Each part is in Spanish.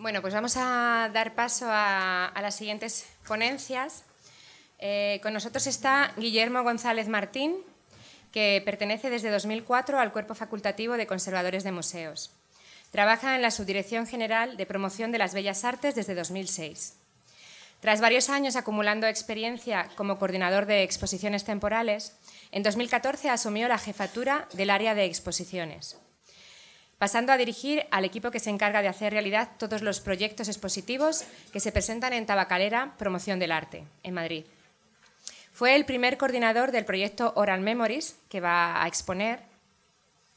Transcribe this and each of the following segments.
Bueno, pues vamos a dar paso a, las siguientes ponencias. Eh, con nosotros está Guillermo González Martín, que pertenece desde 2004 al Cuerpo Facultativo de Conservadores de Museos. Trabaja en la Subdirección General de Promoción de las Bellas Artes desde 2006. Tras varios años acumulando experiencia como coordinador de exposiciones temporales, en 2014 asumió la jefatura del área de exposiciones pasando a dirigir al equipo que se encarga de hacer realidad todos los proyectos expositivos que se presentan en Tabacalera Promoción del Arte, en Madrid. Fue el primer coordinador del proyecto Oral Memories, que va a exponer,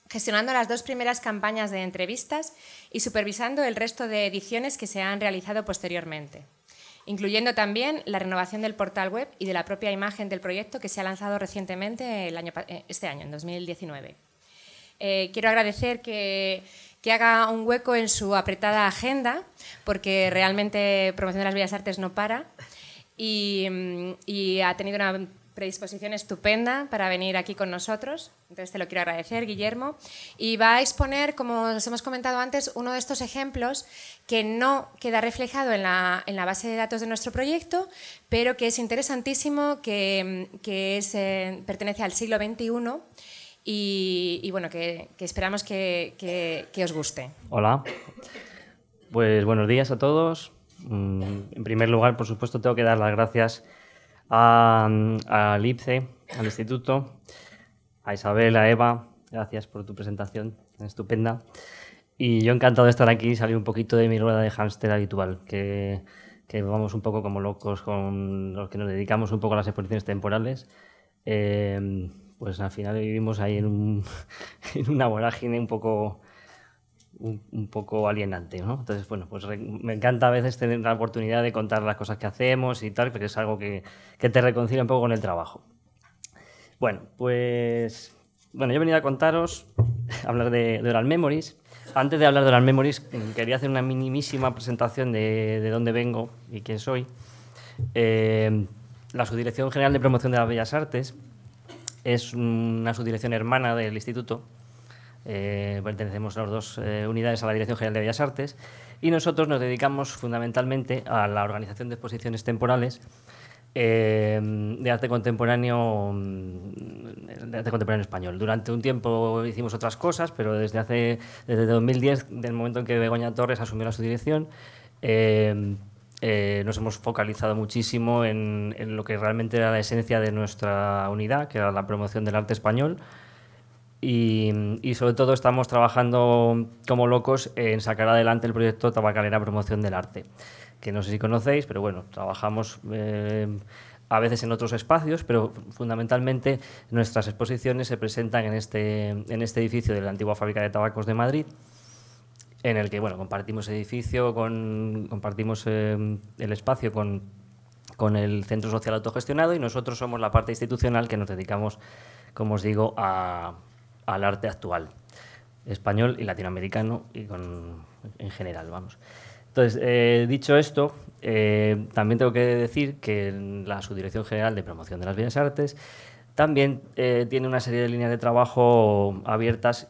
gestionando las dos primeras campañas de entrevistas y supervisando el resto de ediciones que se han realizado posteriormente, incluyendo también la renovación del portal web y de la propia imagen del proyecto que se ha lanzado recientemente el eh, este año, en 2019. Eh, quiero agradecer que, haga un hueco en su apretada agenda, porque realmente Promoción de las Bellas Artes no para. Y, ha tenido una predisposición estupenda para venir aquí con nosotros. Entonces te lo quiero agradecer, Guillermo. Y va a exponer, como os hemos comentado antes, uno de estos ejemplos que no queda reflejado en la, base de datos de nuestro proyecto, pero que es interesantísimo, que, eh, pertenece al siglo XXI y, bueno, que, esperamos que, os guste. Hola, pues buenos días a todos. Mm, en primer lugar, por supuesto, tengo que dar las gracias al a IPCE, al Instituto, a Isabel, a Eva, gracias por tu presentación estupenda. Y yo encantado de estar aquí y salir un poquito de mi rueda de hámster habitual, que, que, vamos un poco como locos con los que nos dedicamos un poco a las exposiciones temporales. Eh, pues al final vivimos ahí en, una vorágine un poco, un, poco alienante, ¿no? Entonces, bueno, pues me encanta a veces tener la oportunidad de contar las cosas que hacemos y tal, porque es algo que, te reconcilia un poco con el trabajo. Bueno, pues bueno, yo venido a contaros, hablar de, Oral Memories. Antes de hablar de Oral Memories, mm, quería hacer una minimísima presentación de, dónde vengo y quién soy. Eh, la Subdirección General de Promoción de las Bellas Artes es una subdirección hermana del instituto. Eh, pertenecemos a las dos eh, unidades a la Dirección General de Bellas Artes y nosotros nos dedicamos fundamentalmente a la organización de exposiciones temporales eh, de arte contemporáneo mm, de español. Durante un tiempo hicimos otras cosas, pero desde hace desde 2010, del momento en que Begoña Torres asumió la subdirección, eh, nos hemos focalizado muchísimo en, lo que realmente era la esencia de nuestra unidad, que era la promoción del arte español. Y, sobre todo estamos trabajando como locos en sacar adelante el proyecto Tabacalera Promoción del Arte, que no sé si conocéis, pero bueno, trabajamos eh, a veces en otros espacios, pero fundamentalmente nuestras exposiciones se presentan en este, en este edificio de la antigua fábrica de tabacos de Madrid en el que bueno, compartimos edificio, con, compartimos em, el espacio con, el Centro Social Autogestionado y nosotros somos la parte institucional que nos dedicamos, como os digo, al arte actual, español y latinoamericano y en general, vamos. Entonces, eh, dicho esto, eh, también tengo que decir que la Subdirección General de Promoción de las Bienes Artes también eh, tiene una serie de líneas de trabajo abiertas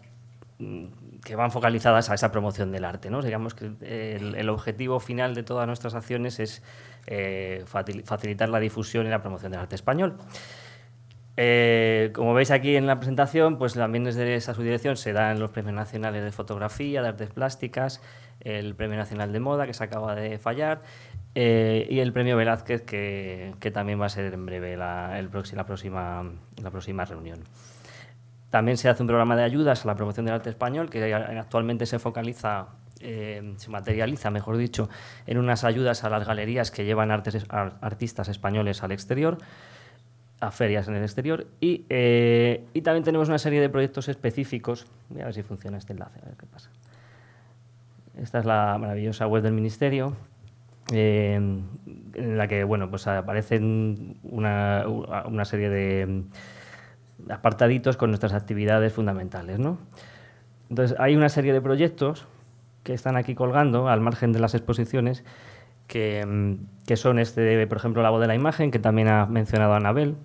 mm, que van focalizadas a esa promoción del arte. ¿no? Digamos que el, objetivo final de todas nuestras acciones es eh, facilitar la difusión y la promoción del arte español. Eh, como veis aquí en la presentación, pues también desde esa subdirección se dan los premios nacionales de fotografía, de artes plásticas, el premio nacional de moda que se acaba de fallar eh, y el premio Velázquez que, también va a ser en breve la próxima reunión. También se hace un programa de ayudas a la promoción del arte español que actualmente se focaliza eh, se materializa, mejor dicho, en unas ayudas a las galerías que llevan artistas españoles al exterior, a ferias en el exterior. Eh, y, también tenemos una serie de proyectos específicos. Voy a ver si funciona este enlace, a ver qué pasa. Esta es la maravillosa web del Ministerio. Eh, en la que bueno, pues aparecen una serie de apartaditos con nuestras actividades fundamentales. Entonces, hay una serie de proyectos que están aquí colgando al margen de las exposiciones, mm, que, son este, por ejemplo, la voz de la imagen, que también ha mencionado Anabel,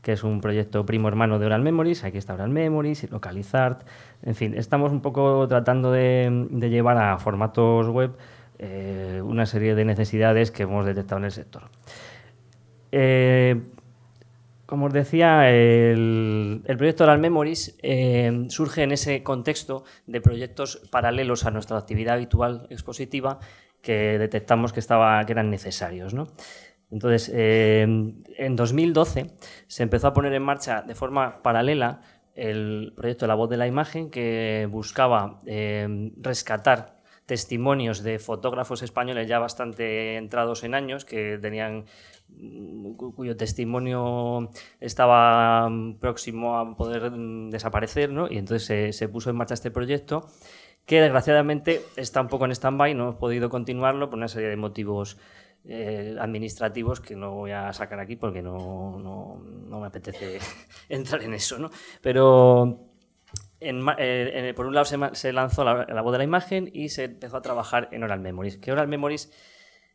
que es un proyecto primo hermano de Oral Memories, aquí está Oral Memories, Localizart, en fin, estamos un poco tratando de, llevar a formatos web eh, una serie de necesidades que hemos detectado en el sector. Eh, como os decía, el, proyecto Oral Memories eh, surge en ese contexto de proyectos paralelos a nuestra actividad habitual expositiva que detectamos que, estaba, que eran necesarios. Entonces, eh, en 2012 se empezó a poner en marcha de forma paralela el proyecto La Voz de la Imagen que buscaba eh, rescatar testimonios de fotógrafos españoles ya bastante entrados en años que tenían Mm, cuyo testimonio estaba mm, próximo a poder mm, desaparecer, ¿no? Y entonces se, puso en marcha este proyecto que desgraciadamente está un poco en stand-by, no hemos podido continuarlo por una serie de motivos eh, administrativos que no voy a sacar aquí porque no, me apetece entrar en eso, Pero eh, por un lado se, lanzó la, voz de la imagen y se empezó a trabajar en Oral Memories, que Oral Memories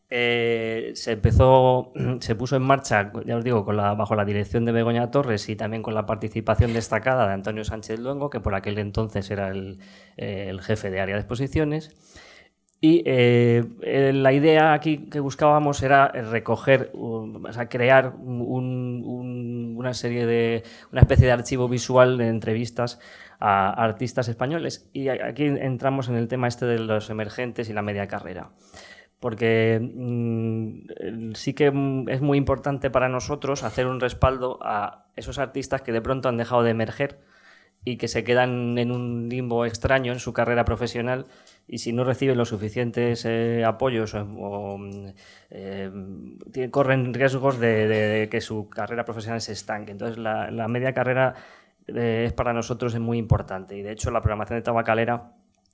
eh, se empezó, se puso en marcha, ya os digo, bajo la dirección de Begoña Torres y también con la participación destacada de Antonio Sánchez Luengo, que por aquel entonces era el, eh, jefe de área de exposiciones. Y eh, la idea aquí que buscábamos era recoger, o sea, crear una serie de, una especie de archivo visual de entrevistas a artistas españoles. Y aquí entramos en el tema este de los emergentes y la media carrera porque mm, sí que mm, es muy importante para nosotros hacer un respaldo a esos artistas que de pronto han dejado de emerger y que se quedan en un limbo extraño en su carrera profesional y si no reciben los suficientes eh, apoyos o, mm, eh, corren riesgos de, que su carrera profesional se estanque. Entonces la, media carrera eh, es para nosotros es muy importante y de hecho la programación de Tabacalera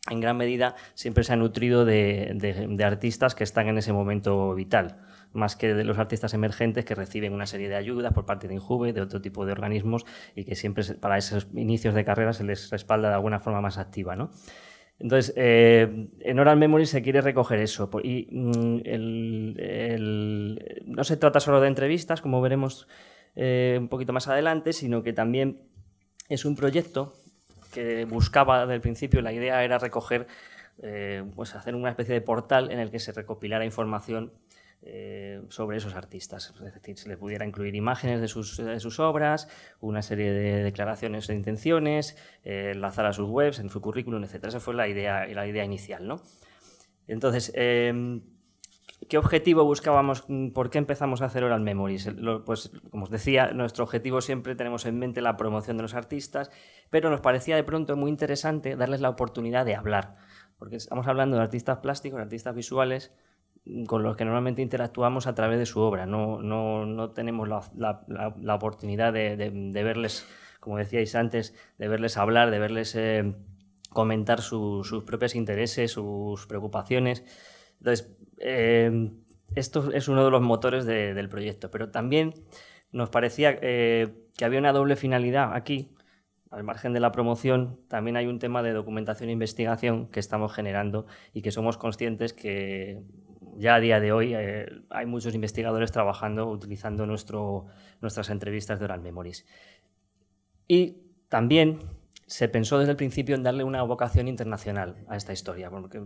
en gran medida siempre se ha nutrido de, artistas que están en ese momento vital, más que de los artistas emergentes que reciben una serie de ayudas por parte de Injuve, de otro tipo de organismos y que siempre para esos inicios de carrera se les respalda de alguna forma más activa. Entonces, eh, en Oral Memory se quiere recoger eso. Y mm, no se trata solo de entrevistas, como veremos eh, un poquito más adelante, sino que también es un proyecto que buscaba desde el principio, la idea era recoger, eh, pues hacer una especie de portal en el que se recopilara información eh, sobre esos artistas. Es decir, se le pudiera incluir imágenes de sus, obras, una serie de declaraciones de intenciones, eh, enlazar a sus webs, en su currículum, etc. Esa fue la idea, la idea inicial. ¿no? Entonces, em, ¿Qué objetivo buscábamos? Mm, ¿Por qué empezamos a hacer Oral Memories? Pues, como os decía, nuestro objetivo siempre tenemos en mente la promoción de los artistas, pero nos parecía de pronto muy interesante darles la oportunidad de hablar, porque estamos hablando de artistas plásticos, de artistas visuales, mm, con los que normalmente interactuamos a través de su obra. No, no, tenemos la, oportunidad de, verles, como decíais antes, de verles hablar, de verles eh, comentar sus propios intereses, sus preocupaciones. Entonces, eh, esto es uno de los motores del proyecto, pero también nos parecía eh, que había una doble finalidad aquí. Al margen de la promoción, también hay un tema de documentación e investigación que estamos generando y que somos conscientes que ya a día de hoy eh, hay muchos investigadores trabajando utilizando nuestro, nuestras entrevistas de Oral Memories. Y también se pensó desde el principio en darle una vocación internacional a esta historia, porque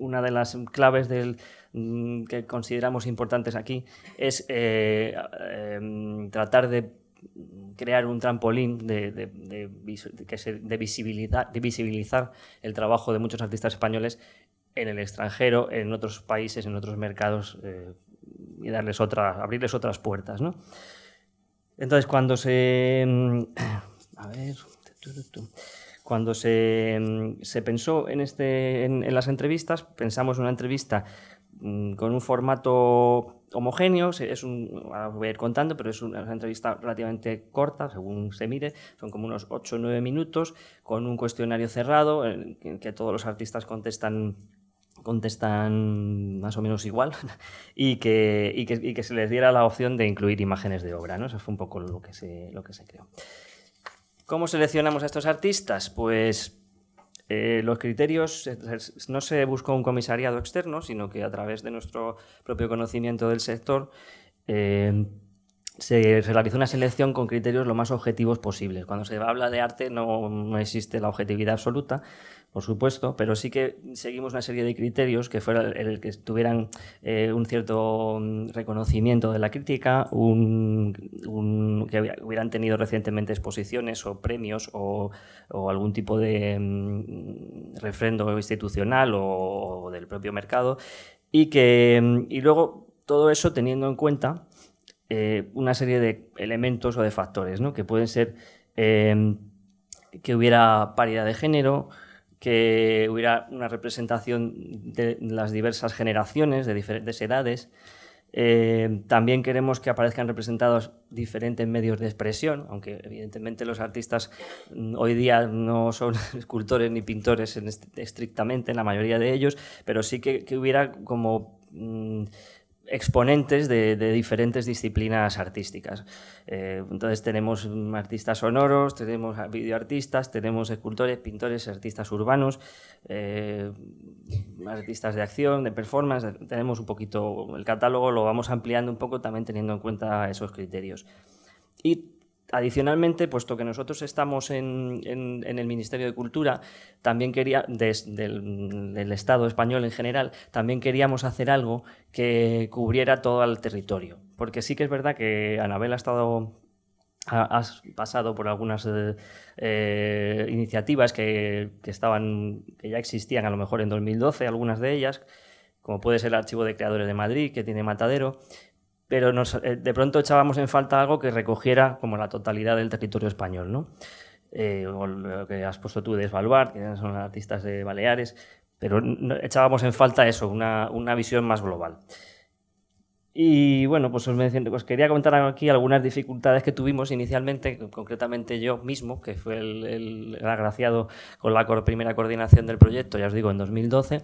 una de las claves del, mm, que consideramos importantes aquí es eh, em, tratar de crear un trampolín de, de, visibilidad, visibilizar el trabajo de muchos artistas españoles en el extranjero, en otros países, en otros mercados eh, y darles otra, abrirles otras puertas. Entonces, cuando se... Mm, a ver... Cuando mm, se, pensó en, este, en, las entrevistas, pensamos en una entrevista mm, con un formato homogéneo, es un, ah, voy a ir contando, pero es una entrevista relativamente corta, según se mire, son como unos 8 o 9 minutos, con un cuestionario cerrado, en que todos los artistas contestan contestan más o menos igual y que, se les diera la opción de incluir imágenes de obra. ¿no? Eso fue un poco lo que lo que se creó. ¿Cómo seleccionamos a estos artistas? Pues eh, los criterios eh, no se buscó un comisariado externo, sino que a través de nuestro propio conocimiento del sector eh, se realizó una selección con criterios lo más objetivos posibles. Cuando se habla de arte no existe la objetividad absoluta, por supuesto, pero sí que seguimos una serie de criterios que fuera el que tuvieran eh, un cierto mm, reconocimiento de la crítica, un, que hubieran tenido recientemente exposiciones o premios o, algún tipo de mm, refrendo institucional o, del propio mercado, y, que, mm, luego todo eso teniendo en cuenta eh, una serie de elementos o de factores, ¿no? que pueden ser eh, que hubiera paridad de género, que hubiera una representación de las diversas generaciones, de diferentes edades. Eh, también queremos que aparezcan representados diferentes medios de expresión, aunque evidentemente los artistas mm, hoy día no son escultores ni pintores en estrictamente, en la mayoría de ellos, pero sí que, hubiera como mm, exponentes de, diferentes disciplinas artísticas. Eh, entonces tenemos artistas sonoros, tenemos videoartistas, tenemos escultores, pintores, artistas urbanos, eh, artistas de acción, de performance, tenemos un poquito, el catálogo lo vamos ampliando un poco también teniendo en cuenta esos criterios. Y Adicionalmente, puesto que nosotros estamos en, el Ministerio de Cultura, también quería, del, Estado español en general, también queríamos hacer algo que cubriera todo el territorio. Porque sí que es verdad que Anabel ha estado. pasado por algunas eh, eh, iniciativas que, que, estaban, que ya existían a lo mejor en 2012, algunas de ellas, como puede ser el Archivo de Creadores de Madrid, que tiene Matadero, pero eh, de pronto echábamos en falta algo que recogiera como la totalidad del territorio español, ¿no? Eh, lo que has puesto tú de Svalbard, que son artistas de Baleares, pero echábamos en falta eso, una, una visión más global. Y bueno, pues os, quería comentar aquí algunas dificultades que tuvimos inicialmente, concretamente yo mismo, que fue el, el agraciado con la primera coordinación del proyecto, ya os digo, en 2012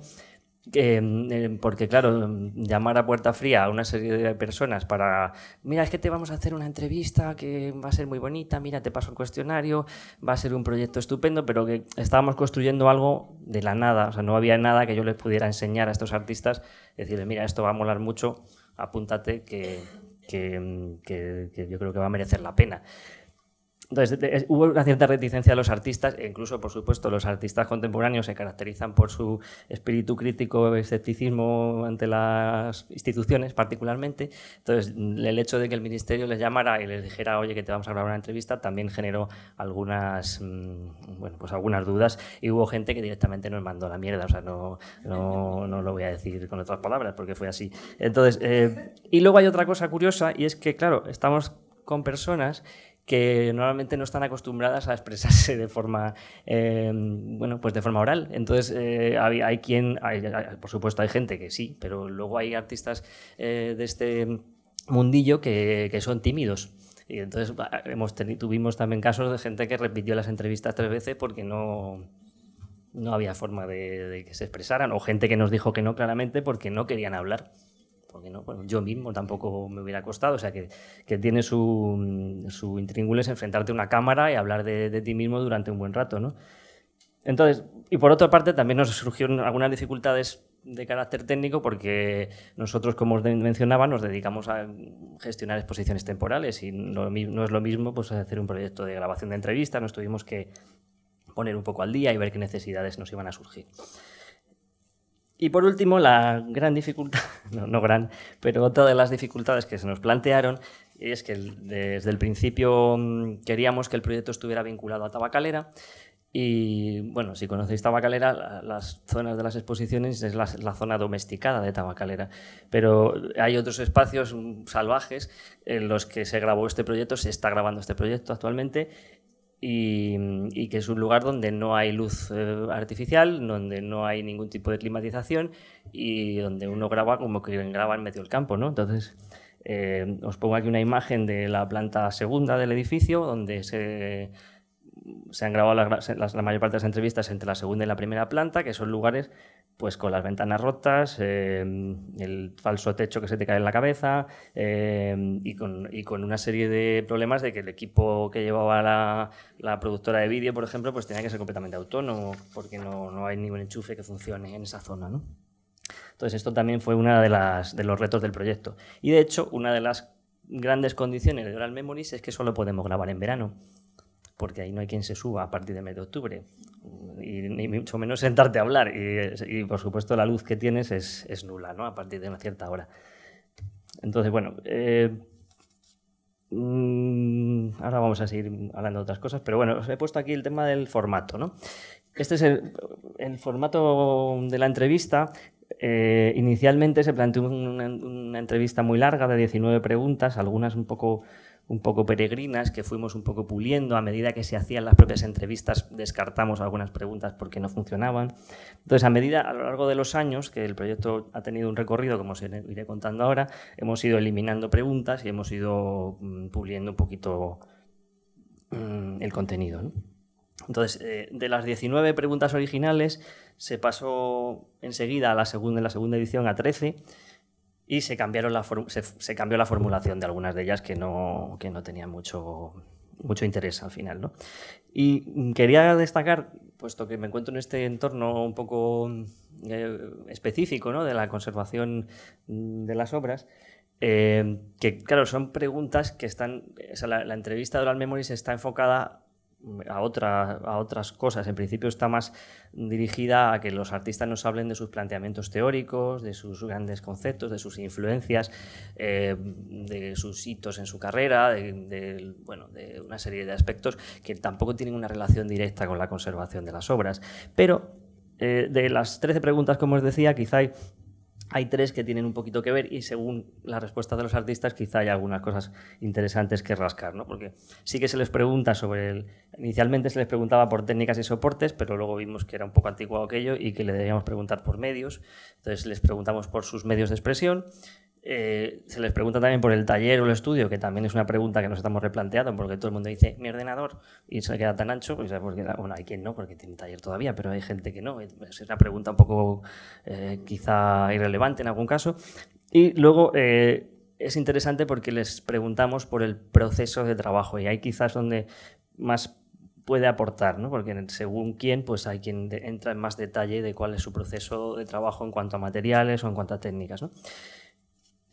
Em, em, porque claro, em, llamar a puerta fría a una serie de personas para, mira, es que te vamos a hacer una entrevista que va a ser muy bonita, mira, te paso un cuestionario, va a ser un proyecto estupendo, pero que estábamos construyendo algo de la nada, o sea, no había nada que yo les pudiera enseñar a estos artistas, decirle mira, esto va a molar mucho, apúntate que yo creo que va a merecer la pena. Entonces, hubo una cierta reticencia de los artistas, e incluso, por supuesto, los artistas contemporáneos se caracterizan por su espíritu crítico, escepticismo ante las instituciones, particularmente. Entonces, el hecho de que el ministerio les llamara y les dijera, oye, que te vamos a grabar una entrevista, también generó algunas, mm, bueno, pues algunas dudas y hubo gente que directamente nos mandó la mierda. O sea, no, no, no lo voy a decir con otras palabras porque fue así. Entonces, eh, y luego hay otra cosa curiosa y es que, claro, estamos con personas que normalmente no están acostumbradas a expresarse de forma, eh, bueno, pues de forma oral. Entonces, eh, hay, quien, por supuesto, hay gente que sí, pero luego hay artistas eh, de este mundillo que, son tímidos. Y entonces hemos tenido, tuvimos también casos de gente que repitió las entrevistas tres veces porque no, no había forma de, que se expresaran, o gente que nos dijo que no claramente porque no querían hablar yo mismo tampoco me hubiera costado, o sea, que, tiene su, mm, su intríngulis enfrentarte a una cámara y hablar de, ti mismo durante un buen rato, ¿no? Entonces, y por otra parte, también nos surgieron algunas dificultades de carácter técnico porque nosotros, como os mencionaba, nos dedicamos a gestionar exposiciones temporales y no, es lo mismo pues, hacer un proyecto de grabación de entrevista nos tuvimos que poner un poco al día y ver qué necesidades nos iban a surgir. Y por último, la gran dificultad, no, gran, pero otra de las dificultades que se nos plantearon es que desde el principio mm, queríamos que el proyecto estuviera vinculado a Tabacalera. Y bueno, si conocéis Tabacalera, las zonas de las exposiciones es la, la zona domesticada de Tabacalera. Pero hay otros espacios mm, salvajes en los que se grabó este proyecto, se está grabando este proyecto actualmente y, que es un lugar donde no hay luz eh, artificial, donde no hay ningún tipo de climatización y donde uno graba como que graba en medio del campo, ¿no? Entonces, eh, os pongo aquí una imagen de la planta segunda del edificio, donde se se han grabado la mayor parte de las entrevistas entre la segunda y la primera planta, que son lugares pues con las ventanas rotas, em, el falso techo que se te cae en la cabeza em, y, con, una serie de problemas de que el equipo que llevaba la, productora de vídeo, por ejemplo, pues tenía que ser completamente autónomo porque no, no hay ningún enchufe que funcione en esa zona, ¿no? Entonces esto también fue uno de, de los retos del proyecto. Y de hecho, una de las grandes condiciones de Oral Memories es que solo podemos grabar en verano porque ahí no hay quien se suba a partir de medio de octubre, y, ni mucho menos sentarte a hablar. Y, por supuesto la luz que tienes es, nula, ¿no? A partir de una cierta hora. Entonces, bueno, eh, mm, ahora vamos a seguir hablando de otras cosas, pero bueno, os he puesto aquí el tema del formato, ¿no? Este es el, formato de la entrevista. Eh, inicialmente se planteó una entrevista muy larga de 19 preguntas, algunas un poco un poco peregrinas que fuimos un poco puliendo a medida que se hacían las propias entrevistas descartamos algunas preguntas porque no funcionaban entonces a medida a lo largo de los años que el proyecto ha tenido un recorrido como os iré contando ahora hemos ido eliminando preguntas y hemos ido mm, puliendo un poquito mm, el contenido Entonces, eh, de las 19 preguntas originales, se pasó enseguida a la segunda, en la segunda edición a 13 y se, cambiaron la se, cambió la formulación de algunas de ellas que no, no tenían mucho, mucho interés al final. Y quería destacar, puesto que me encuentro en este entorno un poco eh, específico de la conservación de las obras, eh, que claro, son preguntas que están, o sea, la entrevista de Oral Memories está enfocada a, a otras cosas. En principio está más dirigida a que los artistas nos hablen de sus planteamientos teóricos, de sus grandes conceptos, de sus influencias, eh, de sus hitos en su carrera, de, bueno, de una serie de aspectos que tampoco tienen una relación directa con la conservación de las obras. Pero eh, de las 13 preguntas, como os decía, quizá hay hay tres que tienen un poquito que ver y según la respuesta de los artistas quizá hay algunas cosas interesantes que rascar, ¿no? Porque sí que se les pregunta sobre el... Inicialmente se les preguntaba por técnicas y soportes, pero luego vimos que era un poco antiguo aquello y que le debíamos preguntar por medios. Entonces les preguntamos por sus medios de expresión eh, se les pregunta también por el taller o el estudio, que también es una pregunta que nos estamos replanteando, porque todo el mundo dice mi ordenador y se queda tan ancho, porque, pues, pues, bueno, hay quien no, porque tiene taller todavía, pero hay gente que no. Es una pregunta un poco eh, quizá irrelevante en algún caso. Y luego eh, es interesante porque les preguntamos por el proceso de trabajo y ahí quizás donde más puede aportar, ¿no? porque según quién, pues hay quien entra en más detalle de cuál es su proceso de trabajo en cuanto a materiales o en cuanto a técnicas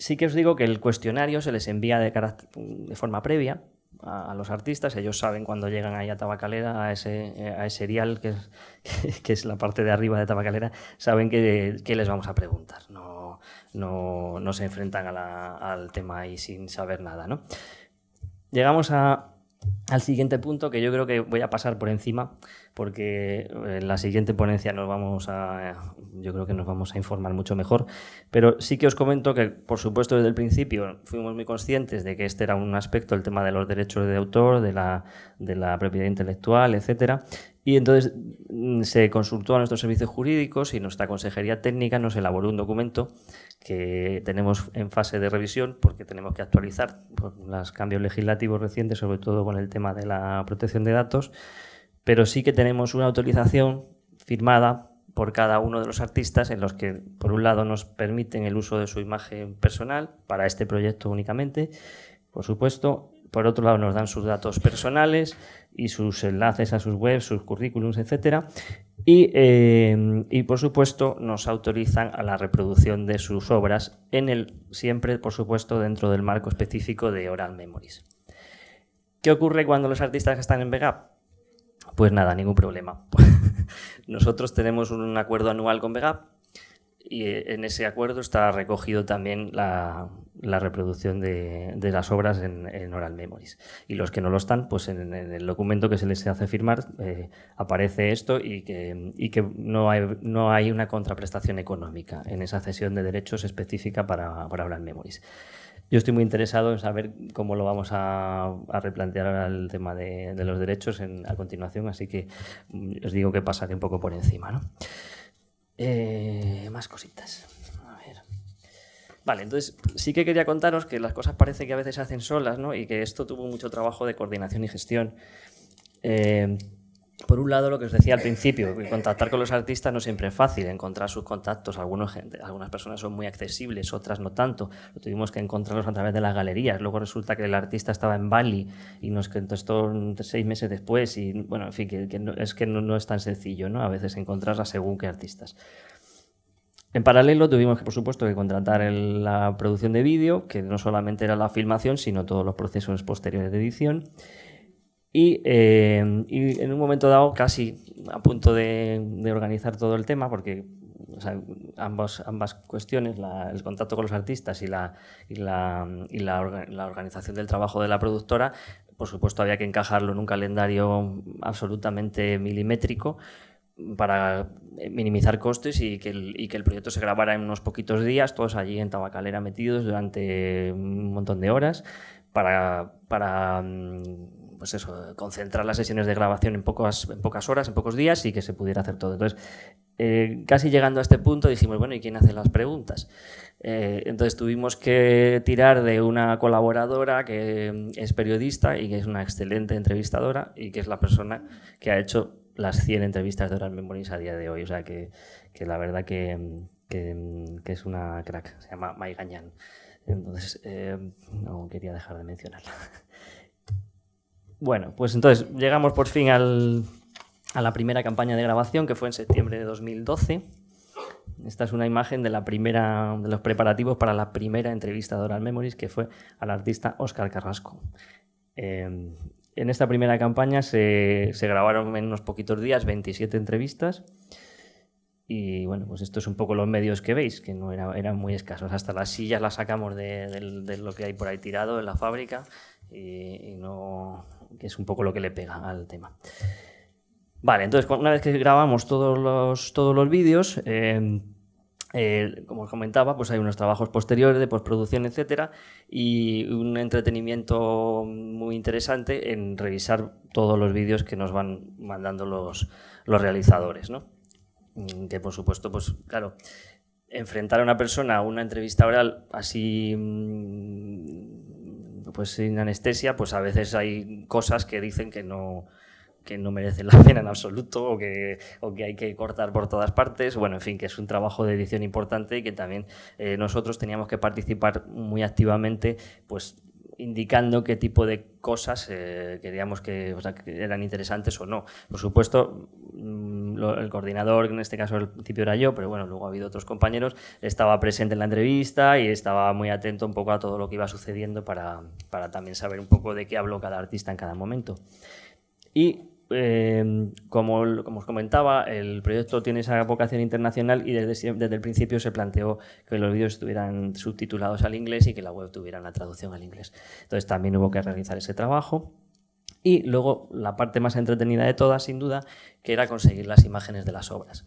sí que os digo que el cuestionario se les envía de, forma previa a, los artistas. Ellos saben cuando llegan ahí a Tabacalera, a ese, eh, a que, que, es la parte de arriba de Tabacalera, saben qué les vamos a preguntar. No, se enfrentan al tema ahí sin saber nada. Llegamos a, al siguiente punto que yo creo que voy a pasar por encima porque eh, en la siguiente ponencia nos vamos a yo creo que nos vamos a informar mucho mejor pero sí que os comento que por supuesto desde el principio fuimos muy conscientes de que este era un aspecto el tema de los derechos de autor de la, propiedad intelectual etcétera y entonces mm, se consultó a nuestros servicios jurídicos y nuestra consejería técnica nos elaboró un documento que tenemos en fase de revisión porque tenemos que actualizar pues, los cambios legislativos recientes, sobre todo con el tema de la protección de datos, pero sí que tenemos una autorización firmada por cada uno de los artistas en los que, por un lado, nos permiten el uso de su imagen personal para este proyecto únicamente, por supuesto, por otro lado, nos dan sus datos personales y sus enlaces a sus webs, sus currículums, etc. Eh, y, por supuesto, nos autorizan a la reproducción de sus obras, en el, siempre, por supuesto, dentro del marco específico de Oral Memories. ¿Qué ocurre cuando los artistas están en Vega? Pues nada, ningún problema. Nosotros tenemos un acuerdo anual con Vega y eh, en ese acuerdo está recogido también la, reproducción de, las obras en, Oral Memories. Y los que no lo están, pues en, el documento que se les hace firmar eh, aparece esto y que, no, hay, una contraprestación económica en esa cesión de derechos específica para, Oral Memories. Yo estoy muy interesado en saber cómo lo vamos a, replantear ahora el tema de, los derechos a continuación, así que mm, os digo que pasaré un poco por encima. ¿no? Eh, más cositas. Vale, entonces sí que quería contaros que las cosas parece que a veces se hacen solas, ¿no? Y que esto tuvo mucho trabajo de coordinación y gestión. Eh, por un lado, lo que os decía al principio, contactar con los artistas no siempre es fácil, encontrar sus contactos. algunas personas son muy accesibles, otras no tanto. Lo tuvimos que encontrarlos a través de las galerías. Luego resulta que el artista estaba en Bali y nos contestó seis meses después. Y bueno, en fin, es que no, es tan sencillo, ¿no? A veces encontrar a según qué artistas. En paralelo tuvimos que, por supuesto, que contratar la producción de vídeo, que no solamente era la filmación, sino todos los procesos posteriores de edición. Em, y, en un momento dado, casi a punto de, organizar todo el tema, porque ambas cuestiones, el contacto con los artistas y, la, y, la, la, organización del trabajo de la productora, por supuesto había que encajarlo en un calendario absolutamente milimétrico para eh, minimizar costes y que, el, y que el proyecto se grabara en unos poquitos días, todos allí en Tabacalera metidos durante un montón de horas, para, para mm, pues eso, concentrar las sesiones de grabación en pocas, en pocas horas, en pocos días y que se pudiera hacer todo. Entonces, eh, casi llegando a este punto dijimos, bueno, ¿y quién hace las preguntas? Eh, entonces tuvimos que tirar de una colaboradora que mm, es periodista y que es una excelente entrevistadora y que es la persona que ha hecho las 100 entrevistas de Oral Memories a día de hoy. O sea que, que la verdad que, mm, mm, que, es una crack. Se llama Mai Gañán. Entonces, eh, no quería dejar de mencionarla. Bueno, pues entonces llegamos por fin a la primera campaña de grabación que fue en septiembre de 2012. Esta es una imagen de, la primera, de los preparativos para la primera entrevista de Oral Memories que fue al artista Oscar Carrasco. Eh, en esta primera campaña se, se grabaron en unos poquitos días 27 entrevistas y bueno, pues esto es un poco los medios que veis, que no era, eran muy escasos. Hasta las sillas las sacamos de, lo que hay por ahí tirado en la fábrica y, no, que es un poco lo que le pega al tema. Vale, entonces una vez que grabamos todos los, todos los vídeos, eh, eh, como os comentaba, pues hay unos trabajos posteriores de postproducción, etcétera, y un entretenimiento muy interesante en revisar todos los vídeos que nos van mandando los, los realizadores, ¿no? Mm, que por supuesto, pues claro, enfrentar a una persona a una entrevista oral así mm, pues sin anestesia, pues a veces hay cosas que dicen que no que no merecen la pena en absoluto o que, que hay que cortar por todas partes. Bueno, en fin, que es un trabajo de edición importante y que también eh, nosotros teníamos que participar muy activamente, pues indicando qué tipo de cosas eh, queríamos que, eran interesantes o no. Por supuesto, mm, el coordinador, en este caso al principio era yo, pero bueno, luego ha habido otros compañeros, estaba presente en la entrevista y estaba muy atento un poco a todo lo que iba sucediendo para, también saber un poco de qué habló cada artista en cada momento. Y eh, como, os comentaba, el proyecto tiene esa vocación internacional y desde, desde el principio se planteó que los vídeos estuvieran subtitulados al inglés y que la web tuviera la traducción al inglés. Entonces también hubo que realizar ese trabajo. Y luego la parte más entretenida de todas, sin duda, que era conseguir las imágenes de las obras.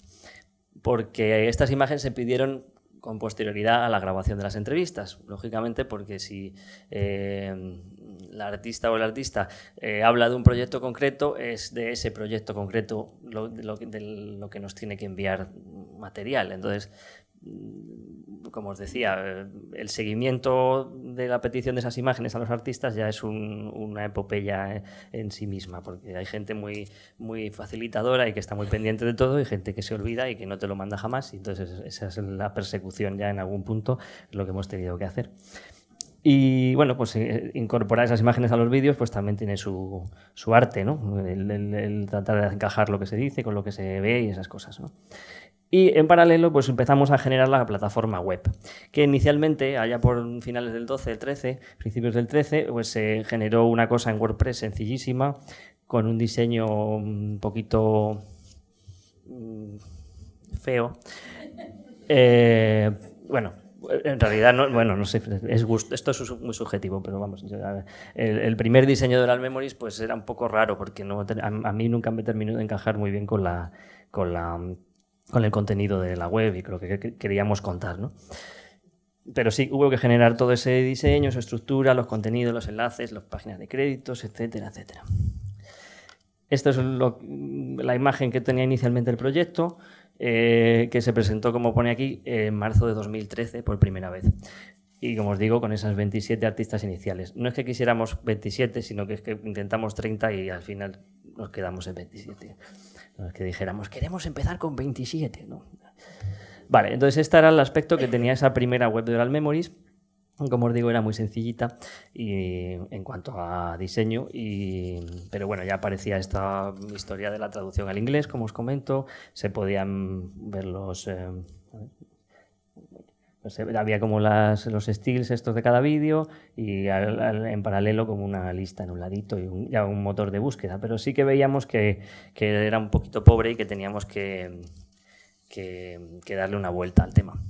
Porque estas imágenes se pidieron con posterioridad a la grabación de las entrevistas, lógicamente porque si em, la artista o el artista eh, habla de un proyecto concreto, es de ese proyecto concreto lo, de lo, que nos tiene que enviar material. Entonces, mm, como os decía, eh, el seguimiento de la petición de esas imágenes a los artistas ya es una epopeya eh, en sí misma, porque hay gente muy, muy facilitadora y que está muy pendiente de todo, y gente que se olvida y que no te lo manda jamás, entonces esa es la persecución ya en algún punto, lo que hemos tenido que hacer. Y bueno, pues eh, incorporar esas imágenes a los vídeos pues también tiene su, arte, ¿no? El, tratar de encajar lo que se dice con lo que se ve y esas cosas, ¿no? Y en paralelo, pues empezamos a generar la plataforma web, que inicialmente, allá por finales del 12, 13, principios del 13, pues se generó una cosa en WordPress sencillísima, con un diseño un poquito mm, feo. Eh, bueno, en realidad, bueno, no sé, esto es muy subjetivo, pero vamos, el, primer diseño de Al Memories pues era un poco raro porque a, mí nunca me terminó de encajar muy bien con con el contenido de la web y con lo que queríamos contar, Pero sí hubo que generar todo ese diseño, su estructura, los contenidos, los enlaces, las páginas de créditos, etcétera, etcétera. Esta es la imagen que tenía inicialmente el proyecto. Eh, que se presentó, como pone aquí, en marzo de 2013 por primera vez. Y como os digo, con esas 27 artistas iniciales. No es que quisiéramos 27, sino que es que intentamos 30 y al final nos quedamos en 27. No es que dijéramos, queremos empezar con 27. Vale, entonces este era el aspecto que tenía esa primera web de Oral Memories como os digo, era muy sencillita y, en cuanto a diseño, y, pero bueno, ya aparecía esta historia de la traducción al inglés, como os comento, se podían ver los... Eh, había como los estilos estos de cada vídeo y en paralelo como una lista en un ladito y un, motor de búsqueda, pero sí que veíamos que, era un poquito pobre y que teníamos que darle una vuelta al tema.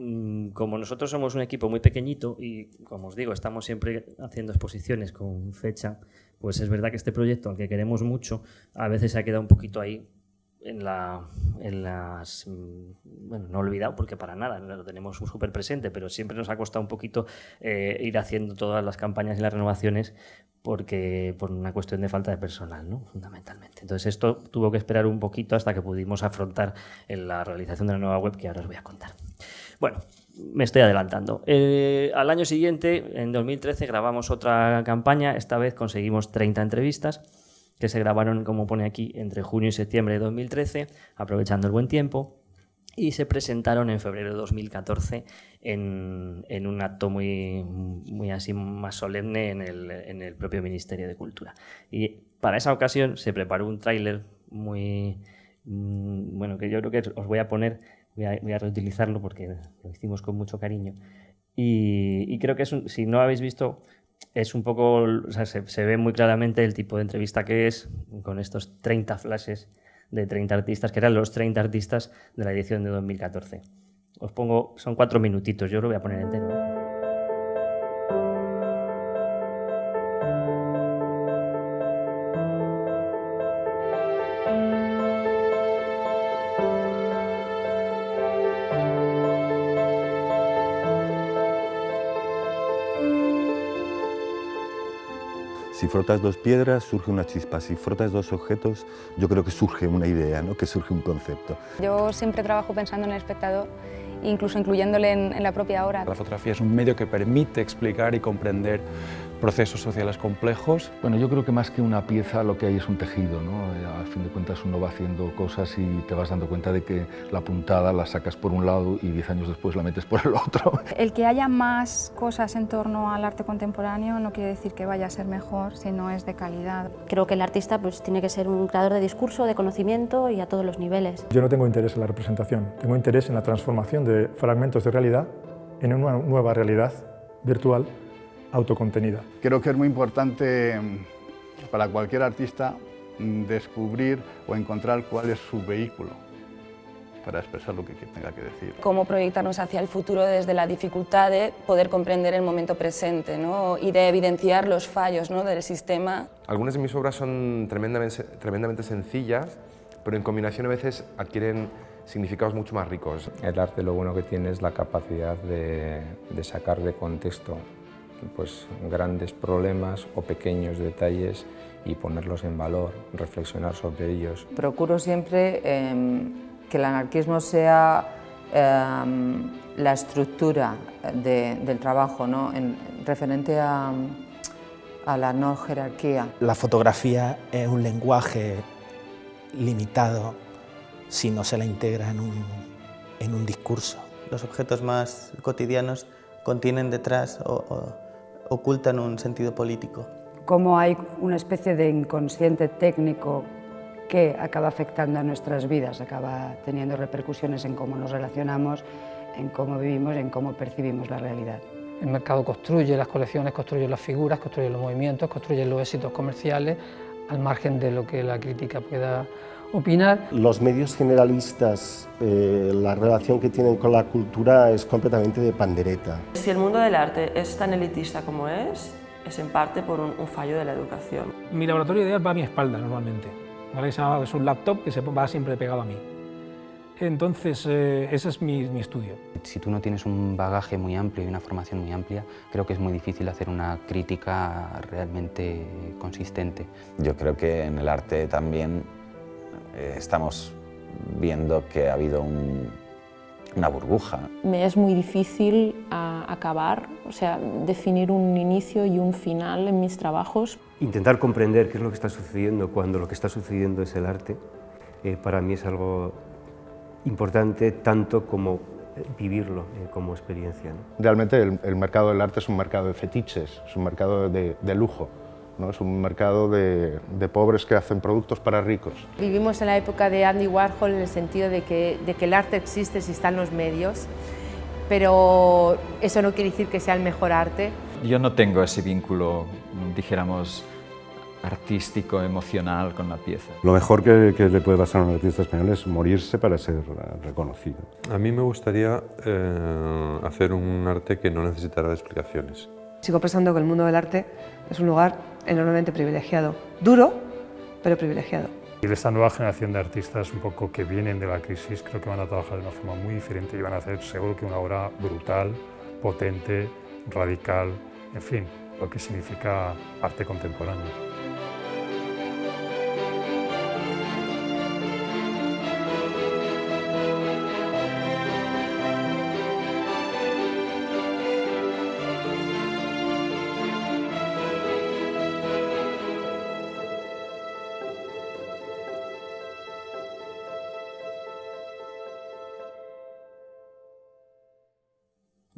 Mm, como nosotros somos un equipo muy pequeñito y, como os digo, estamos siempre haciendo exposiciones con fecha, pues es verdad que este proyecto, aunque queremos mucho, a veces se ha quedado un poquito ahí en, la, en las... Mm, bueno, no olvidado porque para nada, lo tenemos súper presente, pero siempre nos ha costado un poquito eh, ir haciendo todas las campañas y las renovaciones porque por una cuestión de falta de personal, ¿no? fundamentalmente. Entonces esto tuvo que esperar un poquito hasta que pudimos afrontar la realización de la nueva web que ahora os voy a contar. Bueno, me estoy adelantando. Eh, al año siguiente, en 2013, grabamos otra campaña. Esta vez conseguimos 30 entrevistas que se grabaron, como pone aquí, entre junio y septiembre de 2013, aprovechando el buen tiempo. Y se presentaron en febrero de 2014 en, un acto muy, muy así más solemne en el, en el propio Ministerio de Cultura. Y para esa ocasión se preparó un tráiler muy, mm, bueno, que yo creo que os voy a poner voy a, reutilizarlo porque lo hicimos con mucho cariño. Y, creo que si no habéis visto, es un poco, se, se, ve muy claramente el tipo de entrevista que es, con estos 30 flashes de 30 artistas, que eran los 30 artistas de la edición de 2014. Os pongo, son cuatro minutitos, yo lo voy a poner entero. Si frotas dos piedras, surge una chispa. Si frotas dos objetos, yo creo que surge una idea, ¿no? que surge un concepto. Yo siempre trabajo pensando en el espectador, incluso incluyéndole en, en la propia obra. La fotografía es un medio que permite explicar y comprender procesos sociales complejos. Bueno, yo creo que más que una pieza lo que hay es un tejido, ¿no? Eh, al fin de cuentas uno va haciendo cosas y te vas dando cuenta de que la puntada la sacas por un lado y diez años después la metes por el otro. El que haya más cosas en torno al arte contemporáneo no quiere decir que vaya a ser mejor si no es de calidad. Creo que el artista pues, tiene que ser un creador de discurso, de conocimiento y a todos los niveles. Yo no tengo interés en la representación, tengo interés en la transformación de fragmentos de realidad en una nueva realidad virtual autocontenida. Creo que es muy importante mm, para cualquier artista mm, descubrir o encontrar cuál es su vehículo para expresar lo que tenga que decir. Cómo proyectarnos hacia el futuro desde la dificultad de poder comprender el momento presente ¿no? y de evidenciar los fallos ¿no? del sistema. Algunas de mis obras son tremendamente, tremendamente sencillas, pero en combinación a veces adquieren significados mucho más ricos. El arte lo bueno que tiene es la capacidad de, de sacar de contexto pues, grandes problemas o pequeños detalles y ponerlos en valor, reflexionar sobre ellos. Procuro siempre em, que el anarquismo sea em, la estructura del trabajo, ¿no? en, referente a, la no jerarquía. La fotografía es un lenguaje limitado si no se la integra en un, discurso. Los objetos más cotidianos contienen detrás ocultan un sentido político. Como hay una especie de inconsciente técnico que acaba afectando a nuestras vidas, acaba teniendo repercusiones en cómo nos relacionamos, en cómo vivimos, en cómo percibimos la realidad. El mercado construye las colecciones, construye las figuras, construye los movimientos, construye los éxitos comerciales al margen de lo que la crítica pueda opinar. Los medios generalistas, eh, la relación que tienen con la cultura es completamente de pandereta. Si el mundo del arte es tan elitista como es, es en parte por un, fallo de la educación. Mi laboratorio de ideas va a mi espalda normalmente. Es un laptop que se va siempre pegado a mí. Entonces, eh, ese es mi, mi, estudio. Si tú no tienes un bagaje muy amplio y una formación muy amplia, creo que es muy difícil hacer una crítica realmente consistente. Yo creo que en el arte también eh, estamos viendo que ha habido una burbuja. Me es muy difícil ah, acabar, o sea, definir un inicio y un final en mis trabajos. Intentar comprender qué es lo que está sucediendo cuando lo que está sucediendo es el arte, eh, para mí es algo importante tanto como eh, vivirlo como experiencia. Realmente el, mercado del arte es un mercado de fetiches, es un mercado de lujo. Es un mercado de, pobres que hacen productos para ricos. Vivimos en la época de Andy Warhol en el sentido de que, el arte existe si están los medios, pero eso no quiere decir que sea el mejor arte. Yo no tengo ese vínculo, dijéramos, artístico, emocional con la pieza. Lo mejor que, le puede pasar a un artista español es morirse para ser reconocido. A mí me gustaría eh, hacer un arte que no necesitará explicaciones. Sigo pensando que el mundo del arte es un lugar enormemente privilegiado, duro, pero privilegiado. Y de esta nueva generación de artistas, un poco que vienen de la crisis, creo que van a trabajar de una forma muy diferente y van a hacer seguro que una obra brutal, potente, radical, en fin, lo que significa arte contemporáneo.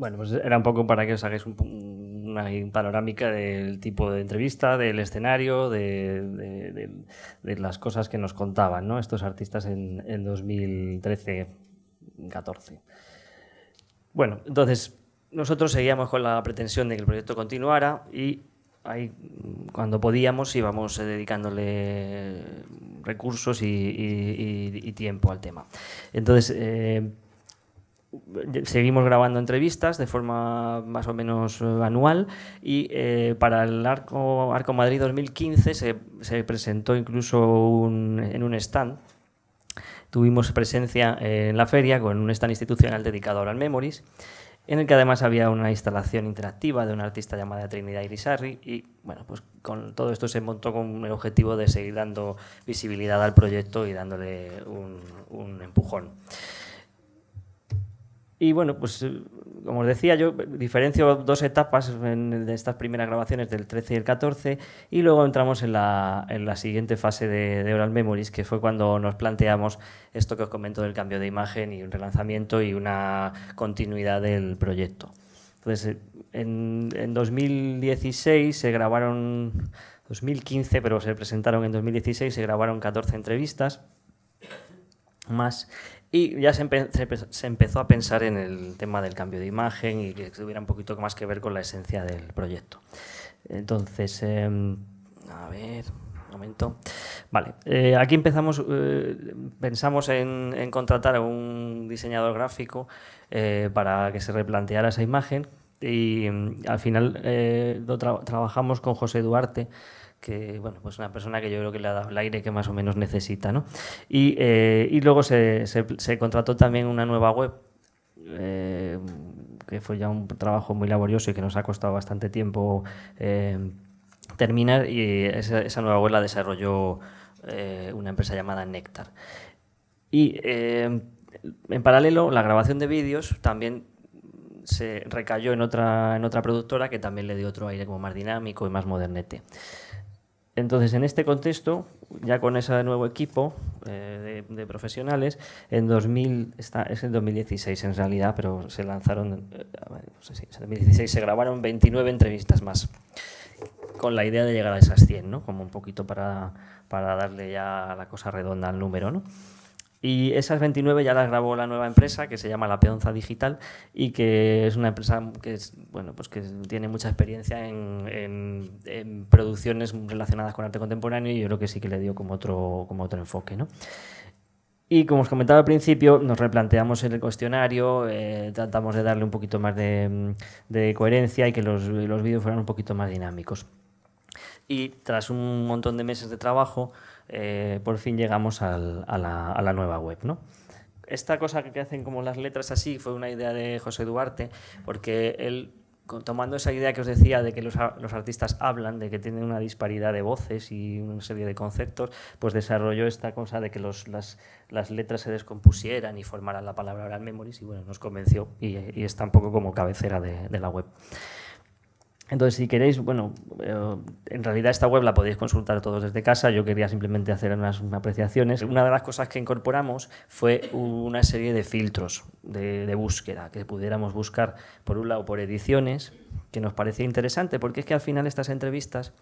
Bueno, pues era un poco para que os hagáis una panorámica del tipo de entrevista, del escenario, de, las cosas que nos contaban estos artistas en, 2013-14. Bueno, entonces nosotros seguíamos con la pretensión de que el proyecto continuara y ahí cuando podíamos íbamos eh, dedicándole recursos y, tiempo al tema. Entonces, eh, seguimos grabando entrevistas de forma más o menos eh, anual y eh, para el Arco, Arco Madrid 2015 se, presentó incluso en un stand. Tuvimos presencia en la feria con un stand institucional dedicado a Oral Memories, en el que además había una instalación interactiva de una artista llamada Trinidad Irisarri y bueno, pues con todo esto se montó con el objetivo de seguir dando visibilidad al proyecto y dándole un empujón. Y bueno, pues eh, como os decía, yo diferencio dos etapas de estas primeras grabaciones del 13 y el 14 y luego entramos en la, siguiente fase de, Oral Memories, que fue cuando nos planteamos esto que os comento del cambio de imagen y un relanzamiento y una continuidad del proyecto. Entonces, eh, en, en 2016 se grabaron, 2015, pero se presentaron en 2016, se grabaron 14 entrevistas más y ya se, empezó a pensar en el tema del cambio de imagen y que tuviera un poquito más que ver con la esencia del proyecto. Entonces, em, a ver, un momento. Vale, eh, aquí empezamos, eh, pensamos en, contratar a un diseñador gráfico eh, para que se replanteara esa imagen y mm, al final lo trabajamos con José Duarte que bueno, pues una persona que yo creo que le ha dado el aire que más o menos necesita. ¿no? Y, eh, luego se, contrató también una nueva web, eh, que fue ya un trabajo muy laborioso y que nos ha costado bastante tiempo eh, terminar, y esa, nueva web la desarrolló una empresa llamada Nectar. Y en paralelo, la grabación de vídeos también se recayó en otra, en otra productora que también le dio otro aire como más dinámico y más modernete. Entonces, en este contexto, ya con ese nuevo equipo eh, de, profesionales, en es en 2016 en realidad, pero se lanzaron, eh, no sé en 2016 se grabaron 29 entrevistas más, con la idea de llegar a esas 100, ¿no? Como un poquito para, para darle ya la cosa redonda al número, ¿no? Y esas 29 ya las grabó la nueva empresa que se llama La Peonza Digital y que es una empresa que, es, bueno, pues que tiene mucha experiencia en, producciones relacionadas con arte contemporáneo y yo creo que sí que le dio como otro, como otro enfoque. Y como os comentaba al principio, nos replanteamos el cuestionario, eh, tratamos de darle un poquito más de, coherencia y que los, los vídeos fueran un poquito más dinámicos y tras un montón de meses de trabajo, eh, por fin llegamos a, la, nueva web. ¿no? Esta cosa que hacen como las letras así fue una idea de José Duarte, porque él tomando esa idea que os decía de que los, artistas hablan, de que tienen una disparidad de voces y una serie de conceptos, pues desarrolló esta cosa de que las, letras se descompusieran y formaran la palabra oral memories y bueno, nos convenció y, y un poco como cabecera de, de la web. Entonces, si queréis, bueno, eh, en realidad esta web la podéis consultar todos desde casa. Yo quería simplemente hacer unas apreciaciones. Una de las cosas que incorporamos fue una serie de filtros de, búsqueda, que pudiéramos buscar, por un lado, por ediciones, que nos parecía interesante, porque es que al final estas entrevistas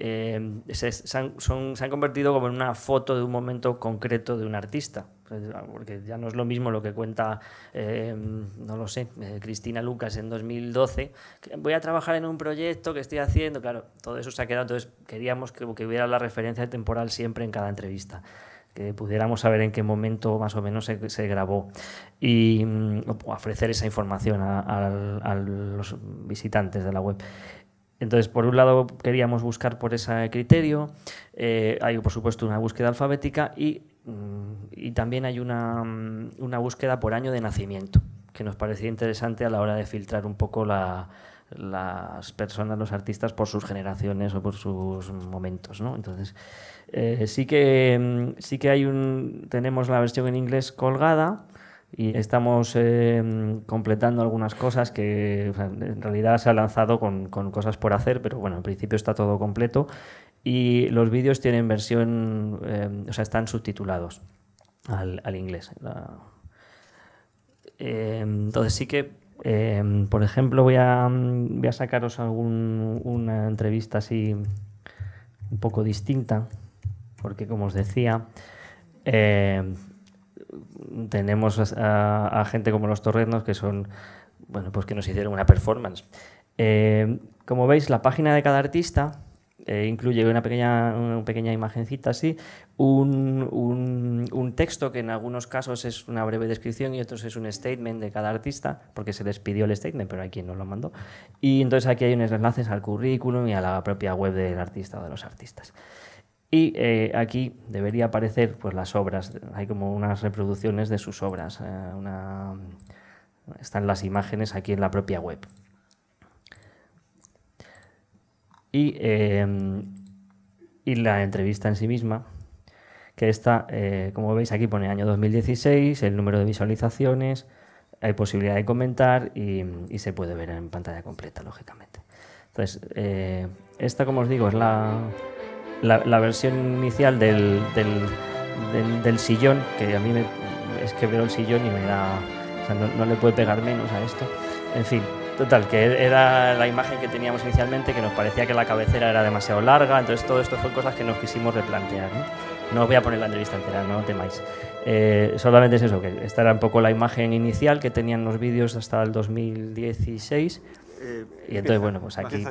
Em, se, han, convertido como en una foto de un momento concreto de un artista. Porque ya no es lo mismo lo que cuenta, em, no lo sé, eh, Cristina Lucas en 2012. voy a trabajar en un proyecto que estoy haciendo. Claro, todo eso se ha quedado. Entonces queríamos que, que hubiera la referencia temporal siempre en cada entrevista que pudiéramos saber en qué momento más o menos se, grabó y mm, ofrecer esa información a los visitantes de la web. Entonces, por un lado, queríamos buscar por ese criterio, eh, hay por supuesto una búsqueda alfabética y, mm, también hay mm, una, búsqueda por año de nacimiento, que nos parecía interesante a la hora de filtrar un poco las personas, los artistas, por sus generaciones o por sus momentos. Entonces, eh, sí, que, mm, sí que hay un, tenemos la versión en inglés colgada y estamos eh, completando algunas cosas que en realidad se ha lanzado con, cosas por hacer, pero bueno, en principio está todo completo y los vídeos tienen versión, eh, o sea, están subtitulados al, inglés. Eh, entonces sí que, por ejemplo, voy a, voy a sacaros alguna entrevista así un poco distinta, porque como os decía, tenemos a, gente como los torrenos que son, bueno, pues que nos hicieron una performance. Eh, como veis, la página de cada artista eh, incluye una pequeña, una pequeña imagencita así, un, un, texto que en algunos casos es una breve descripción y otros es un statement de cada artista, porque se les pidió el statement, pero hay quien no lo mandó. Y entonces aquí hay unos enlaces al currículum y a la propia web del artista o de los artistas. Y eh, aquí debería aparecer pues, las obras, hay como unas reproducciones de sus obras, eh, están las imágenes aquí en la propia web. Y, eh, la entrevista en sí misma, que está, como veis aquí pone año 2016, el número de visualizaciones, hay posibilidad de comentar y se puede ver en pantalla completa, lógicamente. Entonces, esta como os digo es la la, versión inicial del, del, sillón, que a mí me, es que veo el sillón y me da... O sea, no, le puede pegar menos a esto. En fin, total, que era la imagen que teníamos inicialmente, que nos parecía que la cabecera era demasiado larga, entonces todo esto fue cosas que nos quisimos replantear. No, os voy a poner la entrevista entera, no temáis. Eh, solamente es eso, que esta era un poco la imagen inicial que tenían los vídeos hasta el 2016. Eh, y entonces, bueno, pues aquí...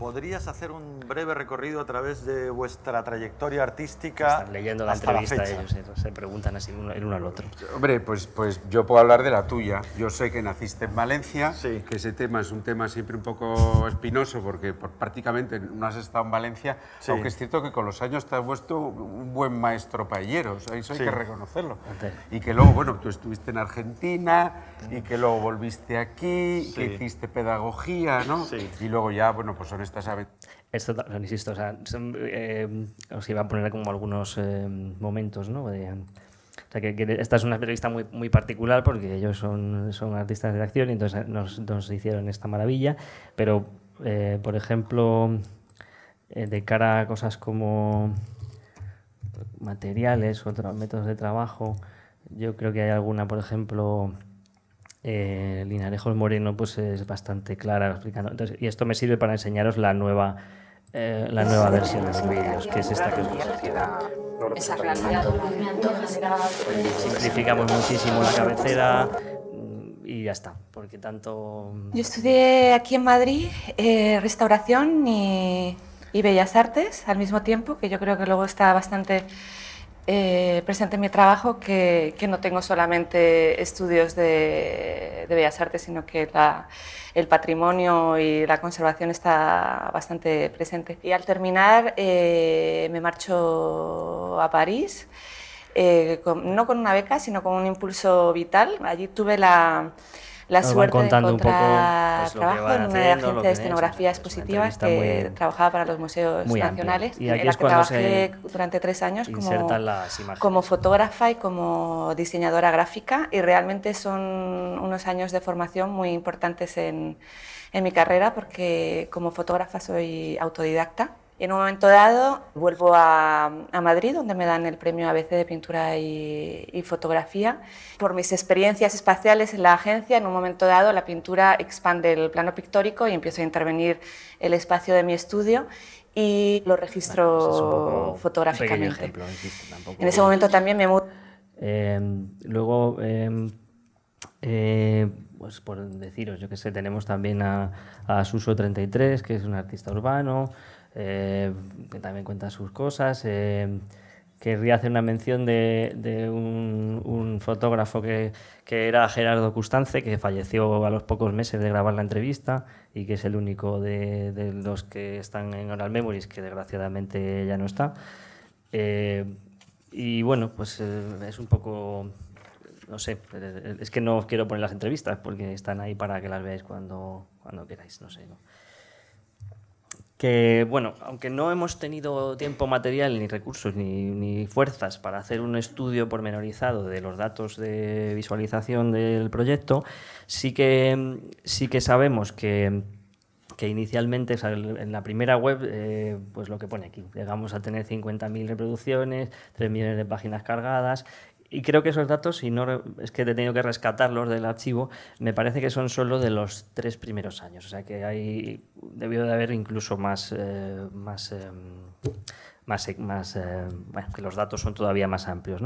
¿Podrías hacer un breve recorrido a través de vuestra trayectoria artística? Están leyendo la entrevista, ellos se preguntan así el uno al otro. Hombre, pues, pues yo puedo hablar de la tuya. Yo sé que naciste en Valencia, que ese tema es un tema siempre un poco espinoso porque prácticamente no has estado en Valencia, aunque es cierto que con los años te has vuelto un buen maestro paellero, eso hay que reconocerlo. Y que luego, bueno, tú estuviste en Argentina y que luego volviste aquí, que hiciste pedagogía, ¿no? Y luego ya, bueno, pues son esto, insisto, o sea, em, os iba a poner como algunos em, momentos, ¿no? Em, o sea, que, esta es una entrevista muy, muy particular porque ellos son, son artistas de acción y entonces eh, nos, hicieron esta maravilla. Pero, eh, por ejemplo, eh, de cara a cosas como materiales otros métodos de trabajo, yo creo que hay alguna, por ejemplo, eh, Linarejos Moreno pues es bastante clara explicando. y esto me sirve para enseñaros la nueva, eh, la nueva versión de los vídeos, que es esta que os Esa Simplificamos muchísimo la cabecera y ya está, porque tanto... Yo estudié aquí en Madrid eh, restauración y bellas artes al mismo tiempo, que yo creo que luego está bastante eh, presente mi trabajo que, no tengo solamente estudios de, bellas artes, sino que el patrimonio y la conservación está bastante presente. Y al terminar eh, me marcho a París, eh, no con una beca, sino con un impulso vital. Allí tuve la la suerte de encontrar un poco, pues, trabajo en una agencia de escenografía pues, expositiva que trabajaba para los museos nacionales, y en la que trabajé durante tres años como, como fotógrafa y como diseñadora gráfica y realmente son unos años de formación muy importantes en, en mi carrera porque como fotógrafa soy autodidacta en un momento dado vuelvo a, Madrid, donde me dan el premio ABC de pintura y, fotografía. Por mis experiencias espaciales en la agencia, en un momento dado la pintura expande el plano pictórico y empiezo a intervenir el espacio de mi estudio y lo registro fotográficamente. en ese momento también me mudo. Em, luego, em, eh, pues por deciros, yo que sé, tenemos también a, a Suso33, que es un artista urbano que eh, también cuenta sus cosas. Eh, querría hacer una mención de, un, fotógrafo que, que, era Gerardo Custance, que falleció a los pocos meses de grabar la entrevista y que es el único de, los que están en Oral Memories que desgraciadamente ya no está. Eh, y bueno, pues es un poco, no sé, es que no os quiero poner las entrevistas porque están ahí para que las veáis cuando, cuando queráis, no sé que bueno, aunque no hemos tenido tiempo material, ni recursos, ni, ni, fuerzas para hacer un estudio pormenorizado de los datos de visualización del proyecto, sí que, sí que sabemos que, inicialmente en la primera web, eh, pues lo que pone aquí, llegamos a tener 50.000 reproducciones, 3 millones de páginas cargadas y creo que esos datos, si no es que he tenido que rescatarlos del archivo, me parece que son solo de los tres primeros años. O sea que hay, debió de haber incluso más, eh, más em, más, e, eh, que los datos son todavía más amplios.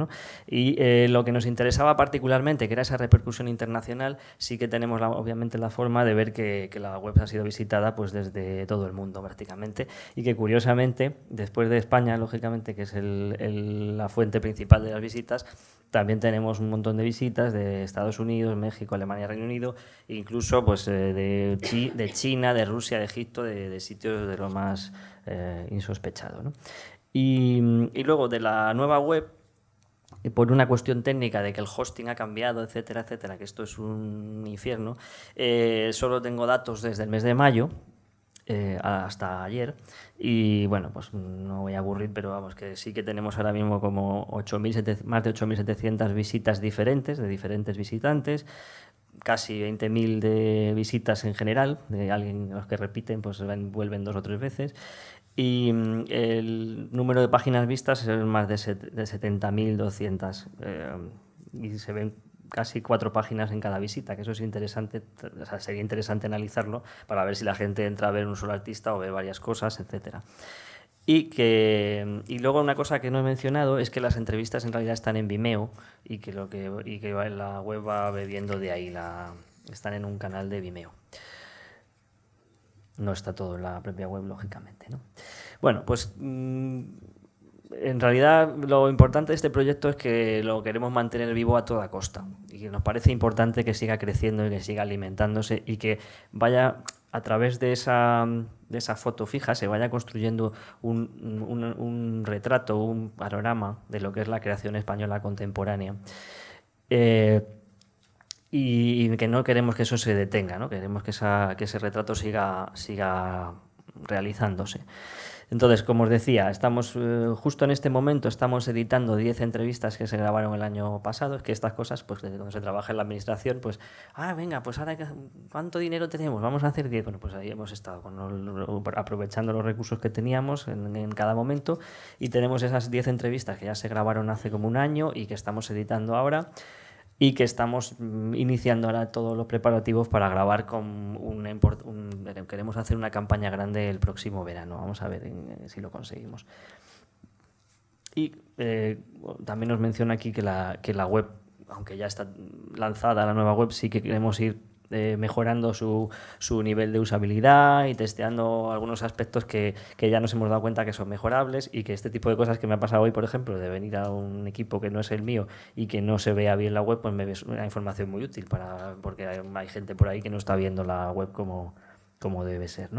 Y eh, lo que nos interesaba particularmente, que era esa repercusión internacional, sí que tenemos obviamente la forma de ver que, la web ha sido visitada pues, desde todo el mundo prácticamente y que curiosamente, después de España, lógicamente, que es la fuente principal de las visitas, también tenemos un montón de visitas de Estados Unidos, México, Alemania, Reino Unido, incluso pues, eh, de, de, China, de Rusia, de Egipto, de, sitios de lo más insospechado. ¿no? Y, luego de la nueva web, eh, por una cuestión técnica de que el hosting ha cambiado, etcétera, etcétera, que esto es un infierno, eh, solo tengo datos desde el mes de mayo, eh, hasta ayer. Y bueno, pues no voy a aburrir, pero vamos, que sí que tenemos ahora mismo como 8, más de 8.700 visitas diferentes, de diferentes visitantes, casi 20.000 de visitas en general, de alguien los que repiten, pues vuelven dos o tres veces y mm, el número de páginas vistas es más de, 70.200 eh, y se ven casi cuatro páginas en cada visita, que eso es interesante, o sea, sería interesante analizarlo para ver si la gente entra a ver un solo artista o ve varias cosas, etcétera. Y, que, y luego una cosa que no he mencionado es que las entrevistas en realidad están en Vimeo y que, lo que, y que la web va bebiendo de ahí, la, están en un canal de Vimeo. No está todo en la propia web, lógicamente. Bueno, pues mm, en realidad lo importante de este proyecto es que lo queremos mantener vivo a toda costa y que nos parece importante que siga creciendo y que siga alimentándose y que vaya a través de esa, foto fija se vaya construyendo un, retrato, un panorama de lo que es la creación española contemporánea. Eh, y, que no queremos que eso se detenga, ¿no? queremos que, esa, que ese retrato siga, siga realizándose. Entonces, como os decía, estamos eh, justo en este momento estamos editando 10 entrevistas que se grabaron el año pasado, es que estas cosas, pues cuando se trabaja en la administración, pues, ah, venga, pues ahora cuánto dinero tenemos, vamos a hacer 10. Bueno, pues ahí hemos estado aprovechando los recursos que teníamos en, en cada momento y tenemos esas 10 entrevistas que ya se grabaron hace como un año y que estamos editando ahora y que estamos mm, iniciando ahora todos los preparativos para grabar con un, queremos hacer una campaña grande el próximo verano vamos a ver si lo conseguimos y eh, también nos menciona aquí que la, que la web aunque ya está lanzada la nueva web sí que queremos ir eh, mejorando su, su, nivel de usabilidad y testeando algunos aspectos que, ya nos hemos dado cuenta que son mejorables y que este tipo de cosas que me ha pasado hoy, por ejemplo, de venir a un equipo que no es el mío y que no se vea bien la web, pues me es una información muy útil para porque hay, gente por ahí que no está viendo la web como, como debe ser,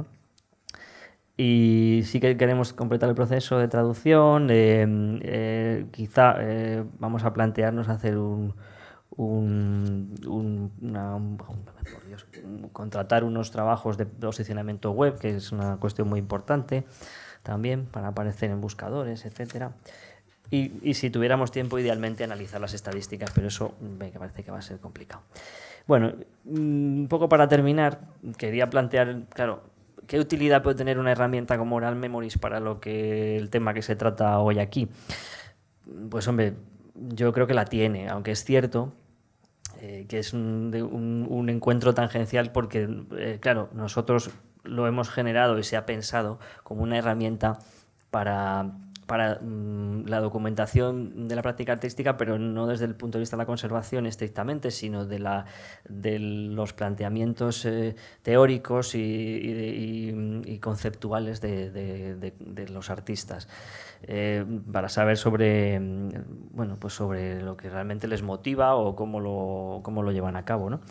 Y sí que queremos completar el proceso de traducción. Mm, eh, quizá eh, vamos a plantearnos hacer un, contratar unos trabajos de posicionamiento web, que es una cuestión muy importante también para aparecer en buscadores, etcétera. Y, si tuviéramos tiempo, idealmente analizar las estadísticas, pero eso me parece que va a ser complicado. Bueno, mm, un poco para terminar, quería plantear, claro, ¿qué utilidad puede tener una herramienta como Oral Memories para lo que el tema que se trata hoy aquí? Pues hombre, yo creo que la tiene, aunque es cierto eh, que es un, encuentro tangencial porque, eh, claro, nosotros lo hemos generado y se ha pensado como una herramienta para, mm, la documentación de la práctica artística, pero no desde el punto de vista de la conservación estrictamente, sino de, los planteamientos eh, teóricos y, conceptuales de los artistas. Eh, para saber sobre, mm, bueno, pues sobre lo que realmente les motiva o cómo lo, cómo lo llevan a cabo. ¿no?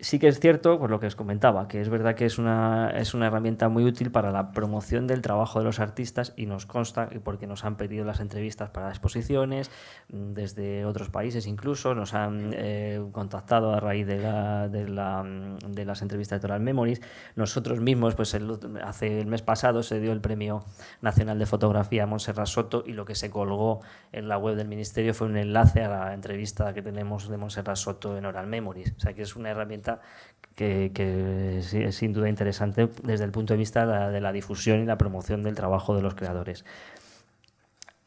sí que es cierto, pues lo que os comentaba, que es verdad que es una, es una herramienta muy útil para la promoción del trabajo de los artistas y nos consta, porque nos han pedido las entrevistas para exposiciones, mm, desde otros países incluso, nos han eh, contactado a raíz de, la, de, la, mm, de, las entrevistas de Oral Memories. Nosotros mismos, pues hace el mes pasado se dio el Premio Nacional de Fotografía a Montserrat Soto y lo que se colgó en la web del Ministerio fue un enlace a la entrevista que tenemos de Montserrat Soto en Oral Memories. O sea que es una herramienta que, es, sin duda interesante desde el punto de vista de la, difusión y la promoción del trabajo de los creadores.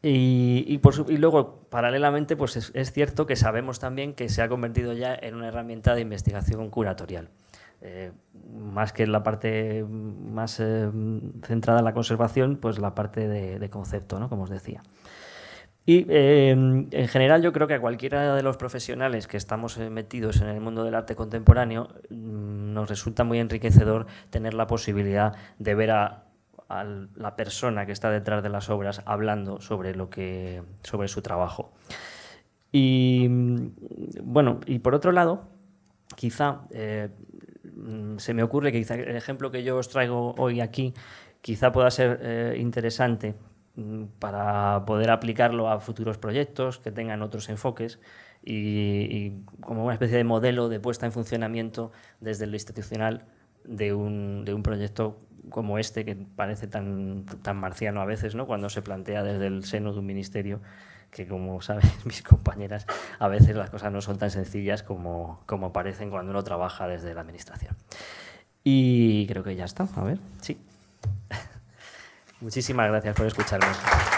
Y, luego, paralelamente, pues es, cierto que sabemos también que se ha convertido ya en una herramienta de investigación curatorial. Eh, más que la parte más eh, centrada en la conservación, pues la parte de, concepto, ¿no? como os decía. Y em, en general yo creo que a cualquiera de los profesionales que estamos eh, metidos en el mundo del arte contemporáneo mm, nos resulta muy enriquecedor tener la posibilidad de ver a, la persona que está detrás de las obras hablando sobre, lo que, sobre su trabajo. Y mm, bueno, y por otro lado, quizá eh, mm, se me ocurre que el ejemplo que yo os traigo hoy aquí quizá pueda ser eh, interesante Mm, para poder aplicarlo a futuros proyectos que tengan otros enfoques y, como una especie de modelo de puesta en funcionamiento desde lo institucional de un, de un proyecto como este que parece tan, tan marciano a veces, ¿no? cuando se plantea desde el seno de un ministerio, que como saben mis compañeras, a veces las cosas no son tan sencillas como, como parecen cuando uno trabaja desde la administración. Y creo que ya está, a ver, sí. Muchísimas gracias por escucharnos.